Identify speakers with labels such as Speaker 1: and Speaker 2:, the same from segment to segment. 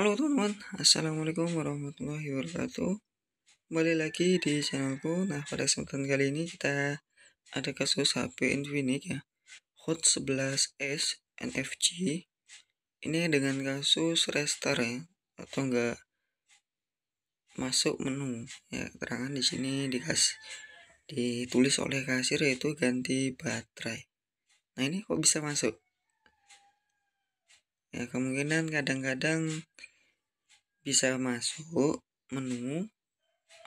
Speaker 1: Halo teman-teman, Assalamualaikum warahmatullahi wabarakatuh Kembali lagi di channelku Nah pada kesempatan kali ini kita ada kasus HP Infinix ya Hot 11S NFG Ini dengan kasus restart ya Atau enggak masuk menu ya keterangan di sini dikasih ditulis oleh kasir yaitu ganti baterai nah ini kok bisa masuk ya kemungkinan kadang-kadang bisa masuk menu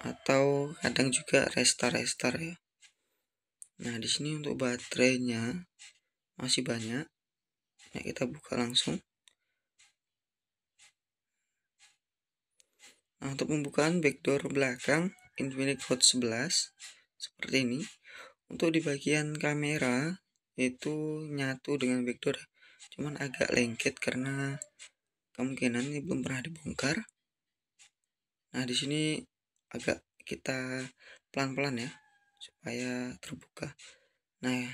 Speaker 1: atau kadang juga restart-restart ya. Nah, di sini untuk baterainya masih banyak. Nah, kita buka langsung. Nah, untuk pembukaan backdoor belakang Infinix Hot 11 seperti ini. Untuk di bagian kamera itu nyatu dengan backdoor ya. cuman agak lengket karena kemungkinan ini belum pernah dibongkar nah di sini agak kita pelan-pelan ya supaya terbuka nah,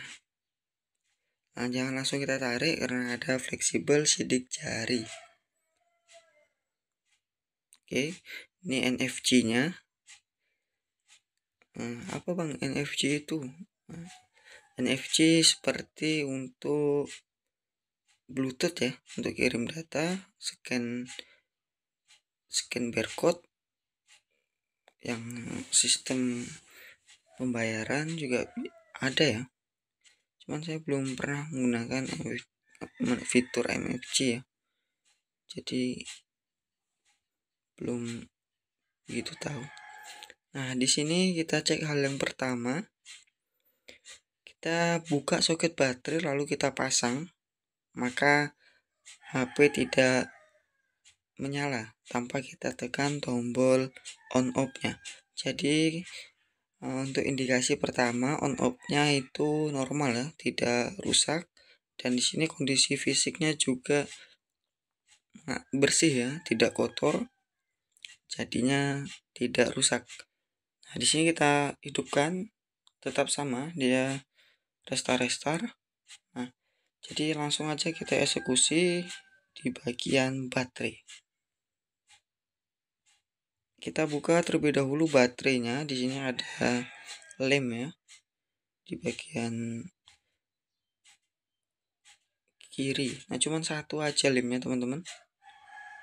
Speaker 1: nah jangan langsung kita tarik karena ada fleksibel sidik jari oke ini NFC nya nah, apa bang NFC itu NFC nah, seperti untuk Bluetooth ya untuk kirim data scan scan barcode yang sistem pembayaran juga ada ya cuman saya belum pernah menggunakan fitur MFC ya jadi belum begitu tahu nah di sini kita cek hal yang pertama kita buka soket baterai lalu kita pasang maka HP tidak menyala tanpa kita tekan tombol on off-nya. Jadi e, untuk indikasi pertama on off-nya itu normal ya, tidak rusak dan di sini kondisi fisiknya juga bersih ya, tidak kotor. Jadinya tidak rusak. Nah, di sini kita hidupkan tetap sama dia restart restart jadi langsung aja kita eksekusi di bagian baterai kita buka terlebih dahulu baterainya di sini ada lem ya di bagian kiri nah cuman satu aja lemnya teman-teman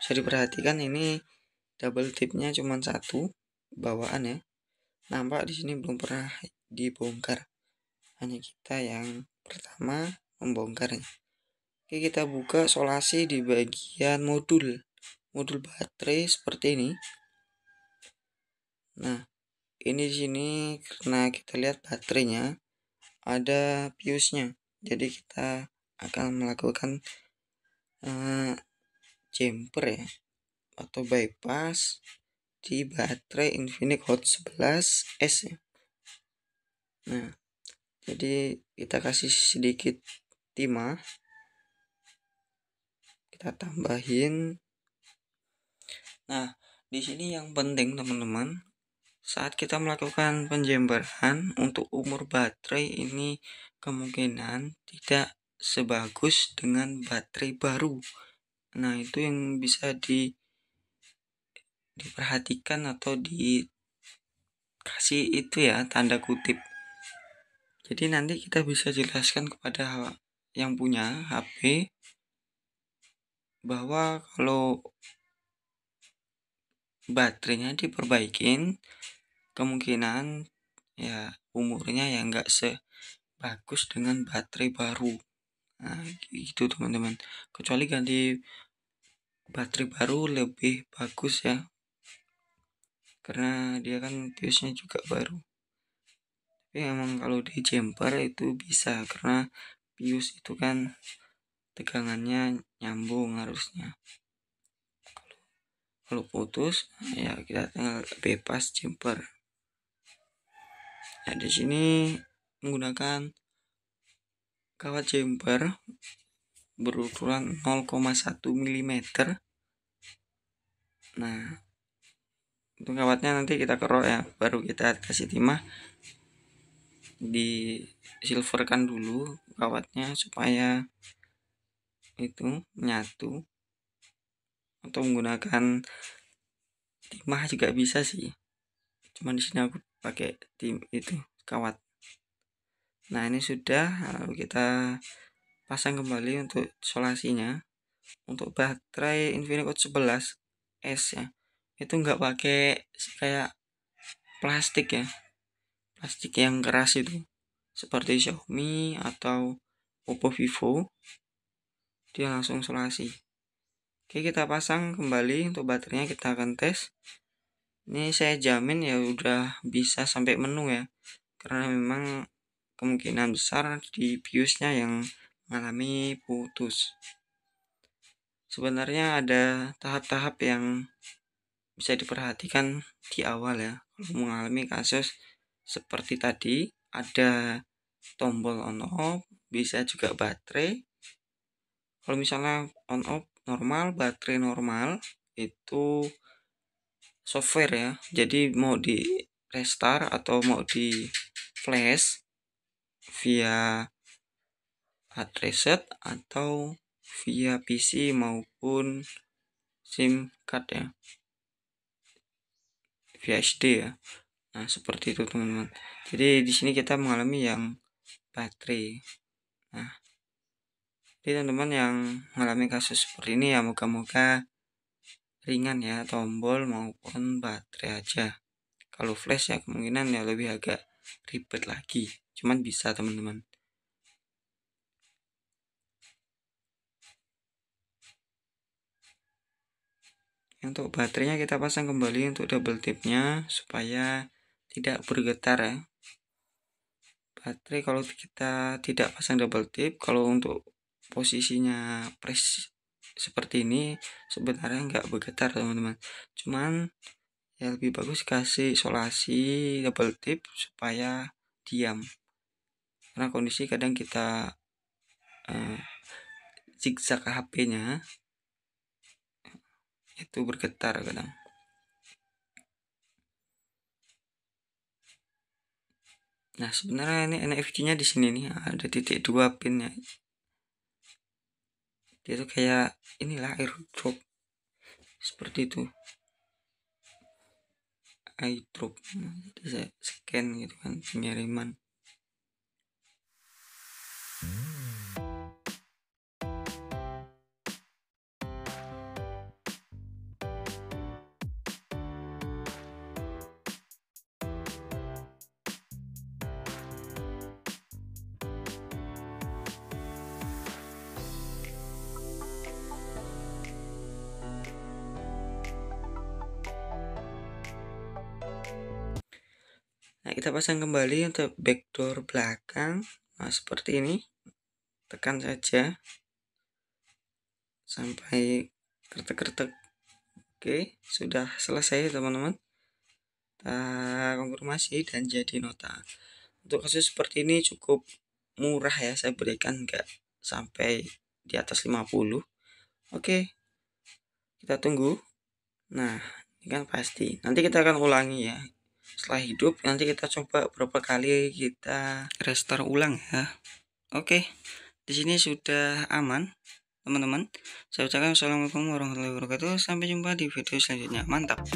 Speaker 1: bisa diperhatikan ini double tipnya cuman satu bawaan ya nampak di sini belum pernah dibongkar hanya kita yang pertama membongkarnya Oke kita buka solasi di bagian modul modul baterai seperti ini nah ini di sini karena kita lihat baterainya ada fuse-nya jadi kita akan melakukan uh, eh, jumper ya atau bypass di baterai Infinix Hot 11S ya. Nah, jadi kita kasih sedikit timah kita tambahin nah di sini yang penting teman-teman saat kita melakukan penjembaran untuk umur baterai ini kemungkinan tidak sebagus dengan baterai baru nah itu yang bisa di diperhatikan atau dikasih itu ya tanda kutip jadi nanti kita bisa jelaskan kepada yang punya HP bahwa kalau baterainya diperbaikin kemungkinan ya umurnya ya enggak sebagus dengan baterai baru nah gitu teman-teman kecuali ganti baterai baru lebih bagus ya karena dia kan fuse-nya juga baru tapi emang kalau di jumper itu bisa karena bius itu kan tegangannya nyambung harusnya kalau putus ya kita tinggal bebas jumper nah di sini menggunakan kawat jumper berukuran 0,1 mm nah untuk kawatnya nanti kita kerok ya baru kita kasih timah di silverkan dulu kawatnya supaya itu nyatu atau menggunakan timah juga bisa sih cuma di sini aku pakai tim itu kawat nah ini sudah lalu kita pasang kembali untuk solasinya untuk baterai Infinix 11 S ya itu nggak pakai kayak plastik ya plastik yang keras itu seperti Xiaomi atau Oppo Vivo dia langsung isolasi oke kita pasang kembali untuk baterainya kita akan tes ini saya jamin ya udah bisa sampai menu ya karena memang kemungkinan besar di fuse-nya yang mengalami putus sebenarnya ada tahap-tahap yang bisa diperhatikan di awal ya kalau mengalami kasus seperti tadi ada tombol on off bisa juga baterai kalau misalnya on off normal baterai normal itu software ya jadi mau di restart atau mau di flash via hard reset atau via PC maupun SIM card ya via SD ya Nah, seperti itu teman-teman. Jadi di sini kita mengalami yang baterai. Nah, jadi teman-teman yang mengalami kasus seperti ini ya moga-moga ringan ya tombol maupun baterai aja. Kalau flash ya kemungkinan ya lebih agak ribet lagi. Cuman bisa teman-teman. Untuk baterainya kita pasang kembali untuk double tipnya supaya tidak bergetar ya baterai kalau kita tidak pasang double tip kalau untuk posisinya press seperti ini sebenarnya nggak bergetar teman-teman cuman ya lebih bagus kasih isolasi double tip supaya diam karena kondisi kadang kita eh, zigzag HP-nya itu bergetar kadang Nah sebenarnya ini nfc nya di sini nih ada titik dua pinnya. Dia tuh kayak inilah air drop seperti itu. Airdrop, jadi saya scan gitu kan pengiriman. kita pasang kembali untuk backdoor belakang nah seperti ini tekan saja sampai kertek-kertek oke sudah selesai teman-teman kita konfirmasi dan jadi nota untuk kasus seperti ini cukup murah ya saya berikan enggak sampai di atas 50 oke kita tunggu nah ini kan pasti nanti kita akan ulangi ya setelah hidup nanti kita coba berapa kali kita restore ulang ya oke di sini sudah aman teman-teman saya ucapkan assalamualaikum warahmatullahi wabarakatuh sampai jumpa di video selanjutnya mantap